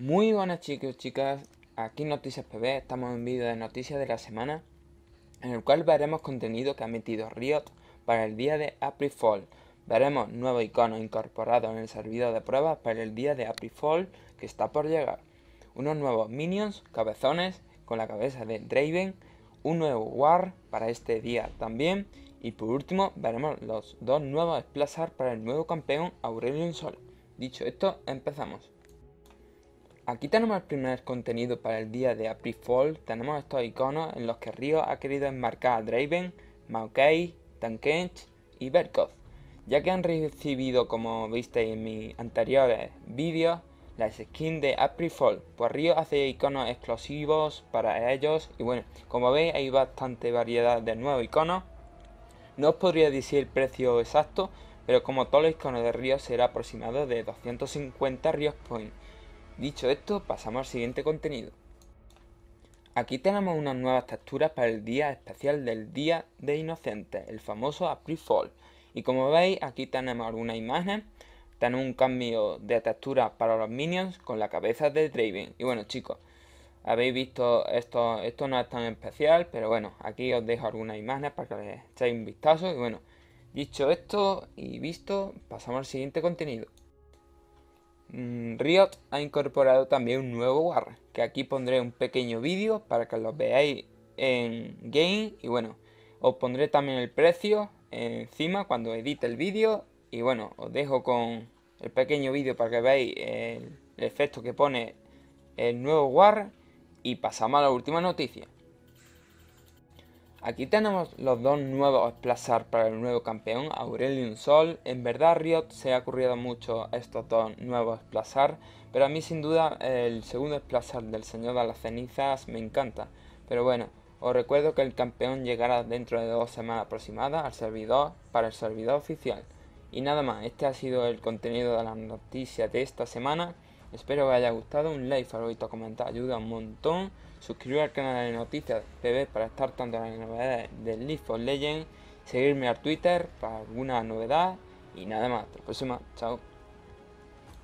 Muy buenas chicos, chicas, aquí Noticias PB, estamos en un vídeo de noticias de la semana en el cual veremos contenido que ha metido Riot para el día de April Fall. Veremos nuevos iconos incorporados en el servidor de pruebas para el día de April Fall que está por llegar. Unos nuevos minions, cabezones con la cabeza de Draven, un nuevo War para este día también y por último veremos los dos nuevos Splashar para el nuevo campeón Aurelion Sol. Dicho esto, empezamos. Aquí tenemos el primer contenido para el día de April Fall. Tenemos estos iconos en los que Río ha querido enmarcar a Draven, Maokai, Tankench y Berkov, ya que han recibido, como visteis en mis anteriores vídeos, las skins de April Fall. Pues Río hace iconos explosivos para ellos y bueno, como veis hay bastante variedad de nuevos iconos. No os podría decir el precio exacto, pero como todos los iconos de Río será aproximado de 250 Ríos Point Dicho esto, pasamos al siguiente contenido. Aquí tenemos unas nuevas texturas para el día especial del Día de Inocentes, el famoso April Fall. Y como veis, aquí tenemos algunas imágenes, tenemos un cambio de textura para los minions con la cabeza de Draven. Y bueno chicos, habéis visto esto, esto no es tan especial, pero bueno, aquí os dejo algunas imágenes para que le echéis un vistazo. Y bueno, dicho esto y visto, pasamos al siguiente contenido. Mm, Riot ha incorporado también un nuevo war que aquí pondré un pequeño vídeo para que lo veáis en game y bueno, os pondré también el precio encima cuando edite el vídeo y bueno, os dejo con el pequeño vídeo para que veáis el, efecto que pone el nuevo war y pasamos a la última noticia. Aquí tenemos los dos nuevos Splasar para el nuevo campeón, Aurelion Sol. En verdad Riot se ha ocurrido mucho estos dos nuevos Splasar, pero a mí sin duda el segundo Splasar del Señor de las Cenizas me encanta. Pero bueno, os recuerdo que el campeón llegará dentro de dos semanas aproximadas al servidor para el servidor oficial. Y nada más, este ha sido el contenido de las noticias de esta semana. Espero que os haya gustado, un like, favorito, comentar, ayuda un montón. Suscribiros al canal de Noticias TV para estar tanto en las novedades del League of Legends. Seguirme al Twitter para alguna novedad. Y nada más, hasta la próxima, chao.